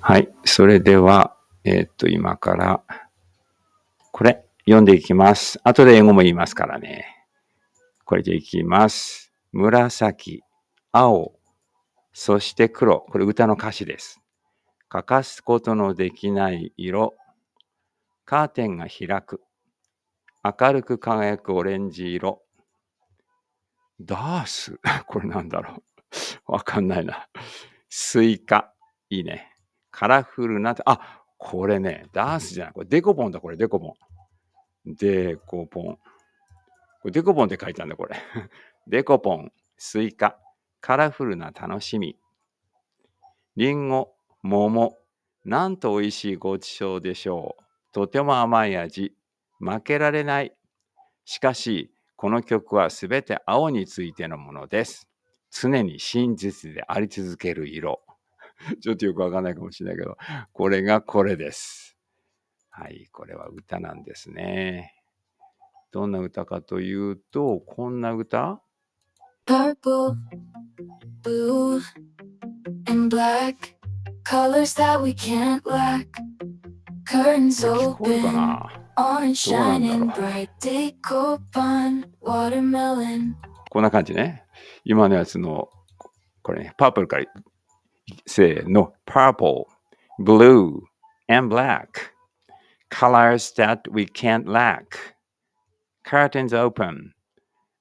はい。それでは、えー、っと、今から、これ、読んでいきます。後で英語も言いますからね。これでいきます。紫、青、そして黒。これ歌の歌詞です。欠かすことのできない色。カーテンが開く。明るく輝くオレンジ色。ダース。これなんだろう。わかんないな。スイカ。いいね。カラフルな、あ、これね、ダースじゃない。これデコポンだ、これデコポン。デコポン。これデコポンって書いてあるんだ、これ。デコポン、スイカ、カラフルな楽しみ。リンゴ、桃、なんと美味しいごちそうでしょう。とても甘い味。負けられない。しかし、この曲はすべて青についてのものです。常に真実であり続ける色。ちょっとよくわかんないかもしれないけど、これがこれです。はい、これは歌なんですね。どんな歌かというと、こんな歌 Purple, blue, and black colors that we can't lack. Curtains open, orange shining bright, deco pun, watermelon. こんな感じね。今のやつの、これね、パープルから say no purple blue and black colors that we can't lack curtains open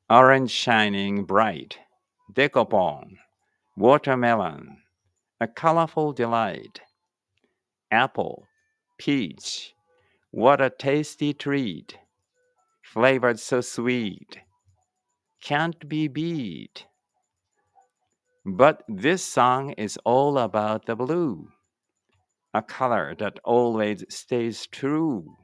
orange shining bright decopon watermelon a colorful delight apple peach what a tasty treat flavored so sweet can't be beat but this song is all about the blue, a color that always stays true